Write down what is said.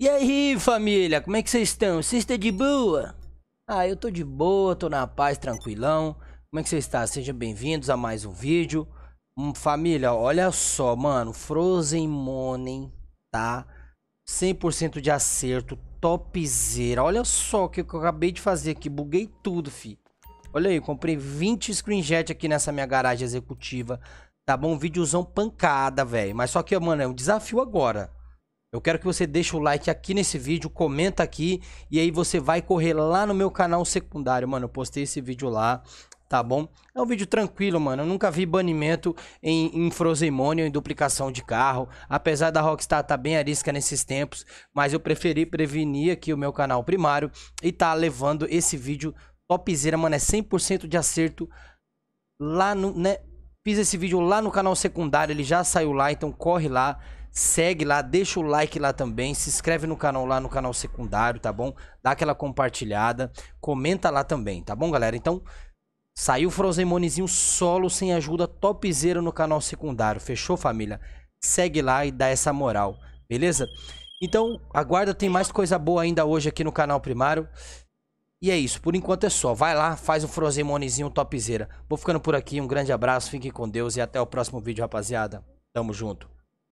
E aí, família, como é que vocês estão? Vocês estão de boa? Ah, eu tô de boa, tô na paz, tranquilão. Como é que vocês estão? Sejam bem-vindos a mais um vídeo. Hum, família, olha só, mano, Frozen Morning, tá? 100% de acerto, topzera. Olha só o que eu acabei de fazer aqui, buguei tudo, fi. Olha aí, comprei 20 screenshot aqui nessa minha garagem executiva. Tá bom? Um videozão pancada, velho. Mas só que, mano, é um desafio agora. Eu quero que você deixe o like aqui nesse vídeo, comenta aqui e aí você vai correr lá no meu canal secundário, mano. Eu postei esse vídeo lá, tá bom? É um vídeo tranquilo, mano. Eu nunca vi banimento em, em Frosemônio, em duplicação de carro. Apesar da Rockstar tá bem arisca nesses tempos, mas eu preferi prevenir aqui o meu canal primário e tá levando esse vídeo topzera, mano. É 100% de acerto lá no, né? Fiz esse vídeo lá no canal secundário, ele já saiu lá, então corre lá. Segue lá, deixa o like lá também, se inscreve no canal lá no canal secundário, tá bom? Dá aquela compartilhada, comenta lá também, tá bom, galera? Então, saiu Frozen Monizinho solo sem ajuda topzera no canal secundário, fechou, família? Segue lá e dá essa moral, beleza? Então, aguarda, tem mais coisa boa ainda hoje aqui no canal primário. E é isso, por enquanto é só. Vai lá, faz o Frozen Monizinho topzera. Vou ficando por aqui, um grande abraço, fiquem com Deus e até o próximo vídeo, rapaziada. Tamo junto.